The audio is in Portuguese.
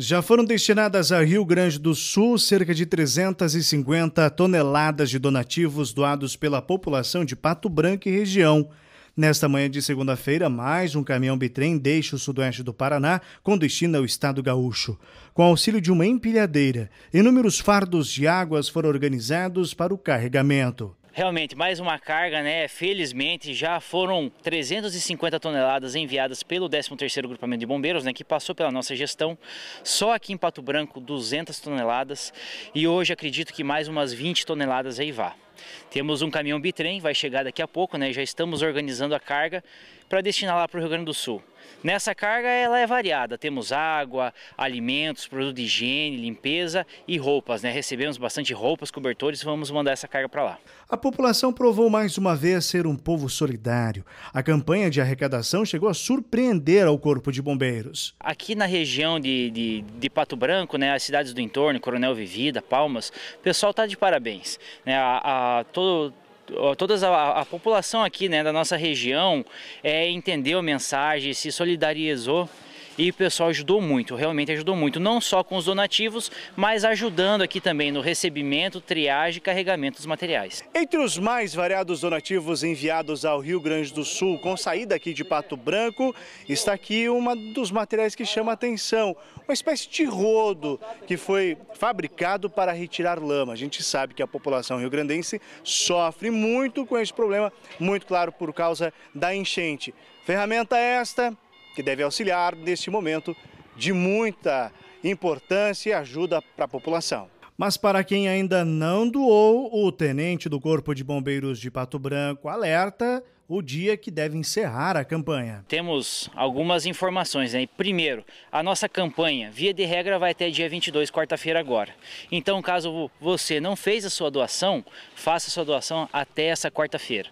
Já foram destinadas a Rio Grande do Sul cerca de 350 toneladas de donativos doados pela população de Pato Branco e região. Nesta manhã de segunda-feira, mais um caminhão bitrem deixa o sudoeste do Paraná com destino ao estado gaúcho. Com auxílio de uma empilhadeira, inúmeros fardos de águas foram organizados para o carregamento. Realmente, mais uma carga, né? Felizmente, já foram 350 toneladas enviadas pelo 13º Grupamento de Bombeiros, né, que passou pela nossa gestão. Só aqui em Pato Branco, 200 toneladas e hoje acredito que mais umas 20 toneladas aí vá. Temos um caminhão bitrem, vai chegar daqui a pouco, né? Já estamos organizando a carga para destinar lá para o Rio Grande do Sul. Nessa carga ela é variada, temos água, alimentos, produto de higiene, limpeza e roupas, né? Recebemos bastante roupas, cobertores, vamos mandar essa carga para lá. A população provou mais uma vez ser um povo solidário. A campanha de arrecadação chegou a surpreender ao Corpo de Bombeiros. Aqui na região de, de, de Pato Branco, né, as cidades do entorno, Coronel Vivida, Palmas, o pessoal está de parabéns. Né? A, a, todo toda a, a, população aqui né, da nossa região é, entendeu a mensagem, se solidarizou e o pessoal ajudou muito, realmente ajudou muito, não só com os donativos, mas ajudando aqui também no recebimento, triagem e carregamento dos materiais. Entre os mais variados donativos enviados ao Rio Grande do Sul com saída aqui de Pato Branco, está aqui um dos materiais que chama atenção, uma espécie de rodo que foi fabricado para retirar lama. A gente sabe que a população rio-grandense sofre muito com esse problema, muito claro por causa da enchente. Ferramenta esta que deve auxiliar neste momento de muita importância e ajuda para a população. Mas para quem ainda não doou, o tenente do Corpo de Bombeiros de Pato Branco alerta o dia que deve encerrar a campanha. Temos algumas informações. Né? Primeiro, a nossa campanha, via de regra, vai até dia 22, quarta-feira agora. Então, caso você não fez a sua doação, faça a sua doação até essa quarta-feira.